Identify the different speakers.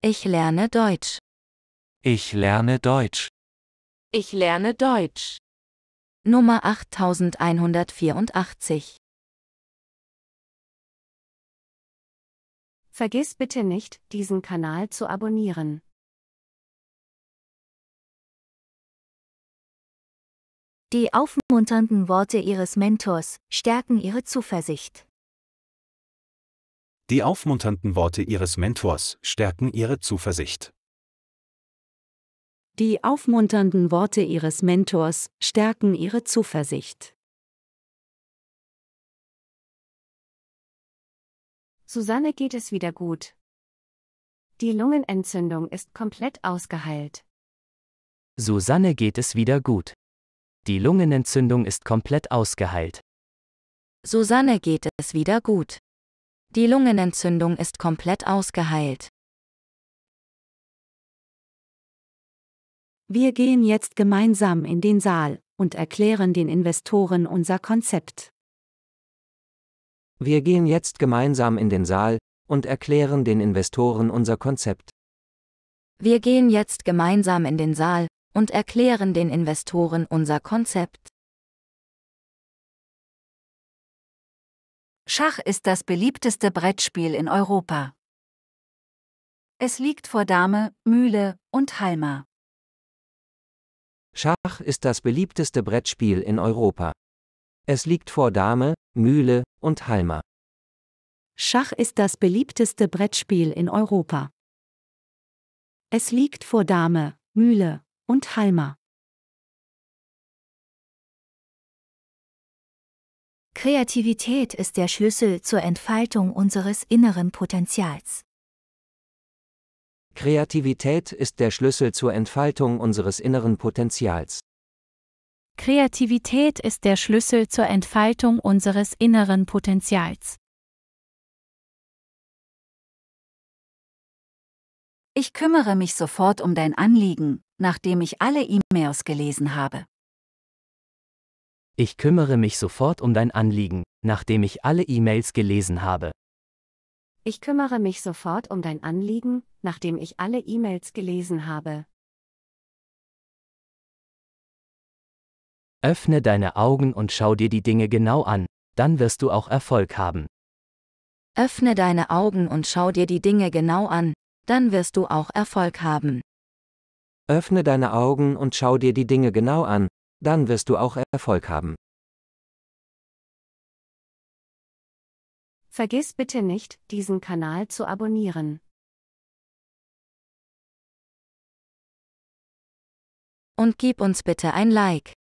Speaker 1: Ich lerne Deutsch.
Speaker 2: Ich lerne Deutsch.
Speaker 1: Ich lerne Deutsch.
Speaker 3: Nummer 8184. Vergiss bitte nicht, diesen Kanal zu abonnieren. Die aufmunternden Worte Ihres Mentors stärken Ihre Zuversicht.
Speaker 2: Die aufmunternden Worte ihres Mentors stärken ihre Zuversicht.
Speaker 3: Die aufmunternden Worte ihres Mentors stärken ihre
Speaker 1: Zuversicht.
Speaker 3: Susanne geht es wieder gut. Die Lungenentzündung ist komplett ausgeheilt.
Speaker 2: Susanne geht es wieder gut. Die Lungenentzündung ist komplett ausgeheilt.
Speaker 3: Susanne geht es wieder gut. Die Lungenentzündung ist komplett ausgeheilt. Wir gehen jetzt gemeinsam in den Saal und erklären den Investoren unser Konzept.
Speaker 2: Wir gehen jetzt gemeinsam in den Saal und erklären den Investoren unser Konzept. Wir
Speaker 3: gehen jetzt gemeinsam in den Saal und erklären den Investoren unser Konzept. Schach ist das
Speaker 1: beliebteste
Speaker 3: Brettspiel in Europa. Es liegt vor Dame, Mühle und Halma.
Speaker 2: Schach ist das beliebteste Brettspiel in Europa. Es liegt vor Dame, Mühle und Halma.
Speaker 3: Schach ist das beliebteste Brettspiel in Europa. Es liegt vor Dame, Mühle und Halma. Kreativität ist der Schlüssel zur Entfaltung unseres inneren Potenzials.
Speaker 2: Kreativität ist der Schlüssel zur Entfaltung unseres inneren Potenzials.
Speaker 3: Kreativität ist der Schlüssel zur Entfaltung unseres inneren Potenzials. Ich kümmere mich sofort um dein Anliegen, nachdem ich alle E-Mails gelesen habe.
Speaker 2: Ich kümmere mich sofort um dein Anliegen, nachdem ich alle E-Mails gelesen habe.
Speaker 3: Ich kümmere mich sofort um dein Anliegen, nachdem ich alle E-Mails
Speaker 1: gelesen habe. Öffne
Speaker 2: deine Augen und schau dir die Dinge genau an, dann wirst du auch Erfolg haben.
Speaker 3: Öffne deine Augen und schau dir die Dinge genau an, dann wirst du auch Erfolg haben.
Speaker 2: Öffne deine Augen und schau dir die Dinge genau an, dann wirst du auch Erfolg haben.
Speaker 1: Vergiss bitte nicht, diesen Kanal zu abonnieren. Und gib uns bitte ein Like.